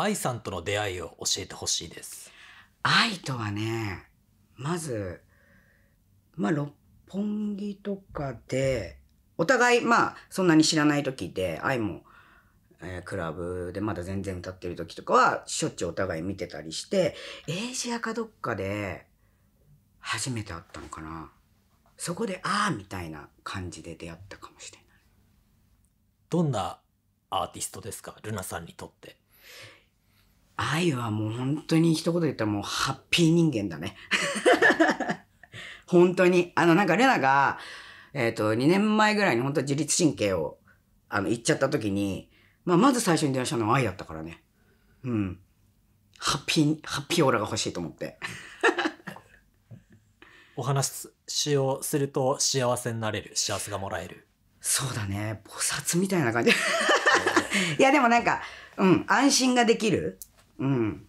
愛さんとの出会いを教えてほしいです。愛とはね、まず、まあ、六本木とかで、お互い、まあ、そんなに知らない時で、愛も、えー、クラブでまだ全然歌ってる時とかは、しょっちゅうお互い見てたりして、エージアかどっかで、初めて会ったのかな。そこで、ああ、みたいな感じで出会ったかもしれない。どんなアーティストですかルナさんにとって。愛はもう本当に一言言ったらもうハッピー人間だね。本当に。あの、なんかレナが、えっ、ー、と、2年前ぐらいに本当自律神経を、あの、言っちゃった時に、まあ、まず最初に電話したのは愛だったからね。うん。ハッピー、ハッピーオーラが欲しいと思って。お話しをすると幸せになれる、幸せがもらえる。そうだね。菩薩みたいな感じ。いや、でもなんか、うん、安心ができる。うん。